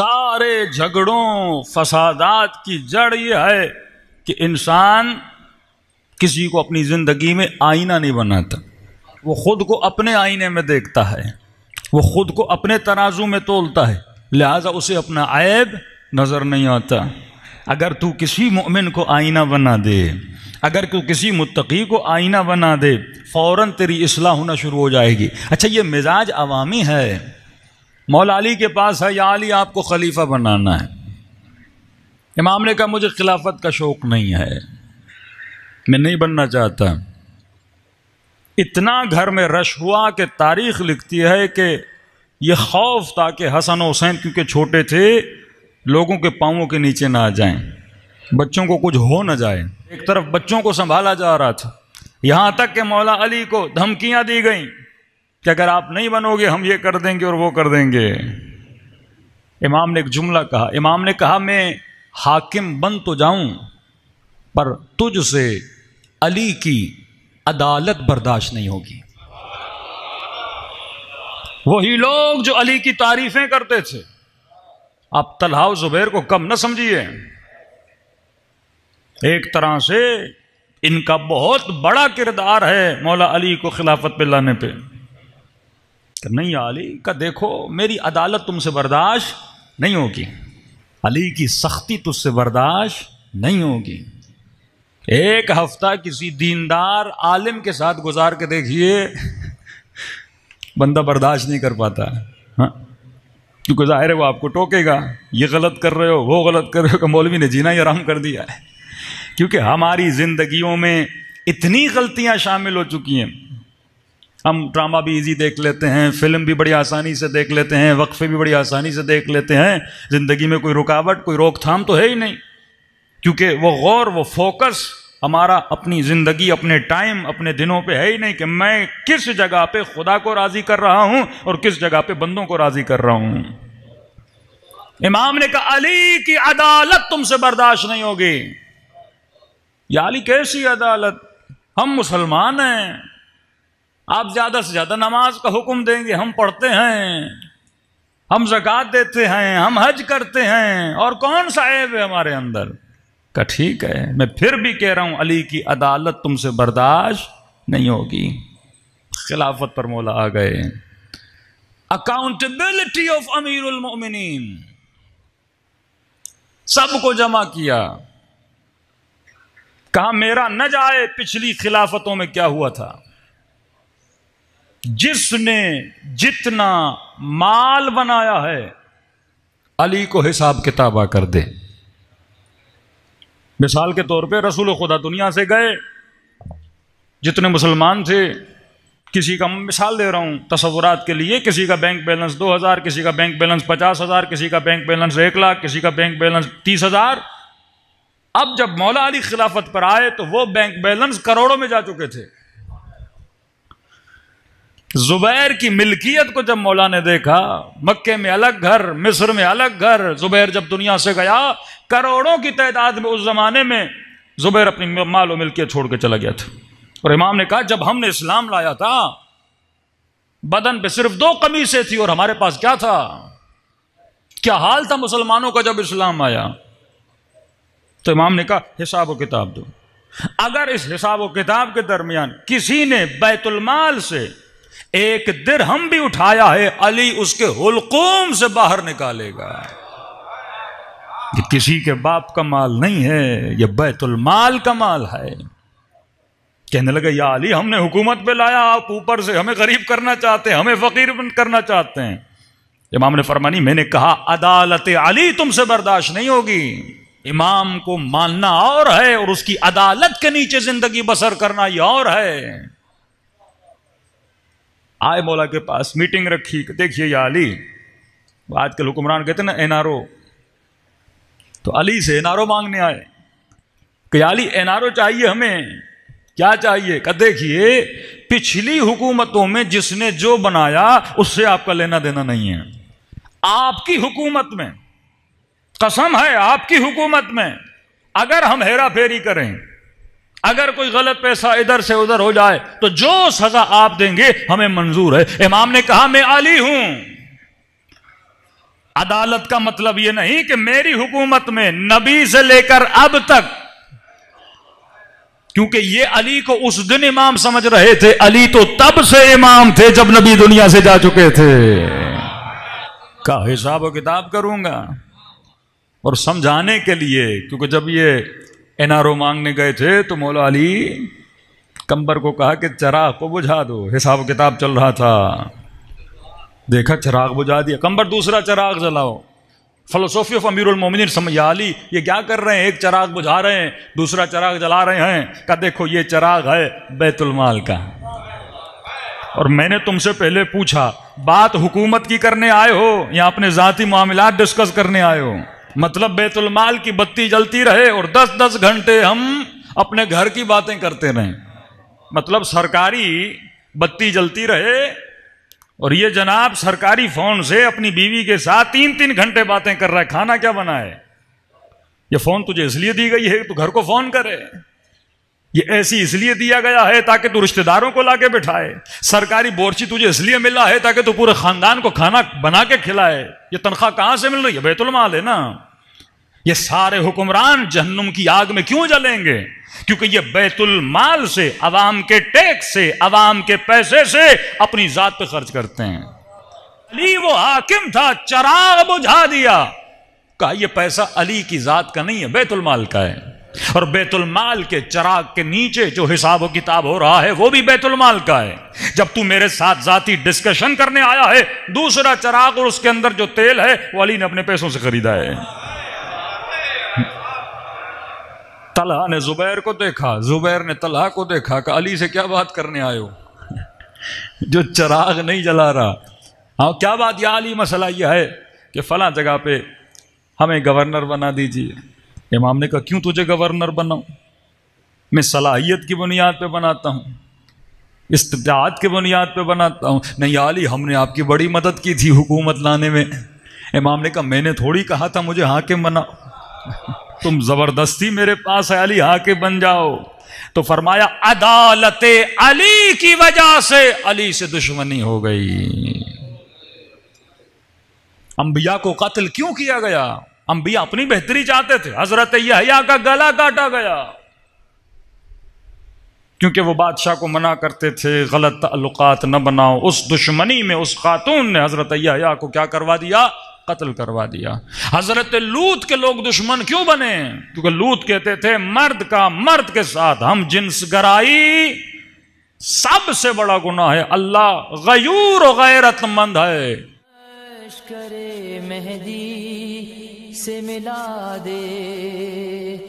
सारे झगड़ों फसादात की जड़ यह है कि इंसान किसी को अपनी ज़िंदगी में आईना नहीं बनाता वो खुद को अपने आईने में देखता है वो खुद को अपने तराजू में तोलता है लिहाजा उसे अपना ऐब नज़र नहीं आता अगर तू किसी मोमिन को आईना बना दे अगर तू किसी मुतकी को आईना बना दे फ़ौर तेरी असलाह होना शुरू हो जाएगी अच्छा ये मिजाज अवामी है मौला अली के पास है या अली आपको खलीफा बनाना है इमाम ने कहा मुझे खिलाफत का शौक़ नहीं है मैं नहीं बनना चाहता इतना घर में रश हुआ कि तारीख लिखती है कि यह खौफ था कि हसन हुसैन क्योंकि छोटे थे लोगों के पाँवों के नीचे ना आ जाए बच्चों को कुछ हो ना जाए एक तरफ बच्चों को संभाला जा रहा था यहाँ तक कि मौला अली को धमकियाँ दी गईं कि अगर आप नहीं बनोगे हम ये कर देंगे और वो कर देंगे इमाम ने एक जुमला कहा इमाम ने कहा मैं हाकिम बन तो जाऊं पर तुझसे अली की अदालत बर्दाश्त नहीं होगी वही लोग जो अली की तारीफें करते थे आप तलहा जुबैर को कम ना समझिए एक तरह से इनका बहुत बड़ा किरदार है मौला अली को खिलाफत पे लाने पे कि नहीं अली का देखो मेरी अदालत तुमसे बर्दाश्त नहीं होगी अली की सख्ती तुझसे बर्दाश्त नहीं होगी एक हफ्ता किसी दीनदार आलिम के साथ गुजार के देखिए बंदा बर्दाश्त नहीं कर पाता हाँ क्योंकि जाहिर है वो आपको टोकेगा ये गलत कर रहे हो वो गलत कर रहे हो कि मौलवी ने जीना ही आराम कर दिया है क्योंकि हमारी जिंदगियों में इतनी गलतियां शामिल हो चुकी हैं हम ड्रामा भी इजी देख लेते हैं फिल्म भी बड़ी आसानी से देख लेते हैं वक्फे भी बड़ी आसानी से देख लेते हैं ज़िंदगी में कोई रुकावट कोई रोकथाम तो है ही नहीं क्योंकि वो गौर वो फोकस हमारा अपनी ज़िंदगी अपने टाइम अपने दिनों पे है ही नहीं कि मैं किस जगह पे खुदा को राज़ी कर रहा हूँ और किस जगह पे बंदों को राज़ी कर रहा हूँ इमाम ने कहा अली की अदालत तुमसे बर्दाश्त नहीं होगी या अली कैसी अदालत हम मुसलमान हैं आप ज़्यादा से ज़्यादा नमाज का हुक्म देंगे हम पढ़ते हैं हम जक़ात देते हैं हम हज करते हैं और कौन सा ऐब है हमारे अंदर का ठीक है मैं फिर भी कह रहा हूं अली की अदालत तुमसे बर्दाश्त नहीं होगी खिलाफत पर मौला आ गए अकाउंटेबिलिटी ऑफ अमीर अमीरमिन सबको जमा किया कहा मेरा न जाए पिछली खिलाफतों में क्या हुआ था जिसने जितना माल बनाया है अली को हिसाब किताबा कर दे मिसाल के तौर पे रसूल खुदा दुनिया से गए जितने मुसलमान थे किसी का मिसाल दे रहा हूं तस्वुरात के लिए किसी का बैंक बैलेंस दो हज़ार किसी का बैंक बैलेंस पचास हज़ार किसी का बैंक बैलेंस एक लाख किसी का बैंक बैलेंस तीस हज़ार अब जब मौला अली खिलाफत पर आए तो वो बैंक बैलेंस करोड़ों में जा चुके थे जुबैर की मिल्कियत को जब मौला ने देखा मक्के में अलग घर मिस्र में अलग घर जुबैर जब दुनिया से गया करोड़ों की तादाद में उस जमाने में जुबैर अपनी माल मिल्कियत छोड़ के चला गया था और इमाम ने कहा जब हमने इस्लाम लाया था बदन पे सिर्फ दो कमी से थी और हमारे पास क्या था क्या हाल था मुसलमानों का जब इस्लाम आया तो इमाम ने कहा हिसाब व किताब दो अगर इस हिसाब व किताब के दरमियान किसी ने बैतुलमाल से एक दिर हम भी उठाया है अली उसके हुलकूम से बाहर निकालेगा ये किसी के बाप का माल नहीं है यह बैतुलमाल का माल है कहने लगे या अली हमने हुकूमत पे लाया आप ऊपर से हमें गरीब करना चाहते हैं हमें फकीर करना चाहते हैं इमाम ने फरमानी मैंने कहा अदालत अली तुमसे बर्दाश्त नहीं होगी इमाम को मानना और है और उसकी अदालत के नीचे जिंदगी बसर करना यह और है आए मौला के पास मीटिंग रखी देखिए या अली आज कल हुक्मरान कहते ना एन तो अली से एन मांगने आए कि अली एन चाहिए हमें क्या चाहिए क देखिए पिछली हुकूमतों में जिसने जो बनाया उससे आपका लेना देना नहीं है आपकी हुकूमत में कसम है आपकी हुकूमत में अगर हम हेरा फेरी करें अगर कोई गलत पैसा इधर से उधर हो जाए तो जो सजा आप देंगे हमें मंजूर है इमाम ने कहा मैं आली हूं अदालत का मतलब यह नहीं कि मेरी हुकूमत में नबी से लेकर अब तक क्योंकि ये अली को उस दिन इमाम समझ रहे थे अली तो तब से इमाम थे जब नबी दुनिया से जा चुके थे का हिसाब किताब करूंगा और समझाने के लिए क्योंकि जब ये एनआरओ मांगने गए थे तो मौला अली कंबर को कहा कि चराग को बुझा दो हिसाब किताब चल रहा था देखा चराग बुझा दिया कंबर दूसरा चराग जलाओ फलोसोफी ऑफ अमीर उलमोमिन समयाली ये क्या कर रहे हैं एक चराग बुझा रहे हैं दूसरा चराग जला रहे हैं क्या देखो ये चराग है बैतुलमाल का और मैंने तुमसे पहले पूछा बात हुकूमत की करने आए हो या अपने जाति मामला डिस्कस करने आए हो मतलब बैतुलमाल की बत्ती जलती रहे और 10-10 घंटे हम अपने घर की बातें करते रहें मतलब सरकारी बत्ती जलती रहे और ये जनाब सरकारी फोन से अपनी बीवी के साथ तीन तीन घंटे बातें कर रहा है खाना क्या बना है ये फोन तुझे इसलिए दी गई है तू घर को फोन करे ये ऐसी इसलिए दिया गया है ताकि तू रिश्तेदारों को लाके बिठाए सरकारी बोर्ची तुझे इसलिए मिला है ताकि तू पूरे खानदान को खाना बना के खिलाए ये तनख्वाह कहां से मिल रही है बैतुलमाल है ना ये सारे हुक्मरान जहन्नुम की आग में क्यों जलेंगे क्योंकि ये बैतुल माल से अवाम के टैक्स से अवाम के पैसे से अपनी जात पे खर्च करते हैं अली वो हाकिम था चराग बुझा दिया कहा ये पैसा अली की जात का नहीं है बैतुल माल का है और बैतुलमाल के चराग के नीचे जो हिसाब किताब हो रहा है वो भी बैतुलमाल का है जब तू मेरे साथ जाती डिस्कशन करने आया है दूसरा चराग और उसके अंदर जो तेल है वो अली ने अपने पैसों से खरीदा है तलहा ने जुबैर को देखा जुबैर ने तलहा को देखा कि अली से क्या बात करने आयो जो चराग नहीं जला रहा हाँ क्या बात या अली मसला यह है कि फला जगह पे हमें गवर्नर बना दीजिए इमाम ने कहा क्यों तुझे गवर्नर बनाऊं मैं सलाहियत की बुनियाद पे बनाता हूँ इस्तात की बुनियाद पे बनाता हूँ नहीं आली हमने आपकी बड़ी मदद की थी हुकूमत लाने में इमाम ने कहा मैंने थोड़ी कहा था मुझे हाकिम बनाओ तुम ज़बरदस्ती मेरे पास अली हाकिम बन जाओ तो फरमाया अदालत अली की वजह से अली से दुश्मनी हो गई अंबिया को कत्ल क्यों किया गया भी अपनी बेहतरी चाहते थे हजरत यहा का गला काटा गया क्योंकि वो बादशाह को मना करते थे गलत ताल्लुकात न बनाओ उस दुश्मनी में उस खातून ने हजरत यहा को क्या करवा दिया कत्ल करवा दिया हजरत लूत के लोग दुश्मन क्यों बने क्योंकि लूत कहते थे मर्द का मर्द के साथ हम जिन्स गराई सबसे बड़ा गुना है अल्लाह गयूर गैरतमंद है मेहदी سے ملا دے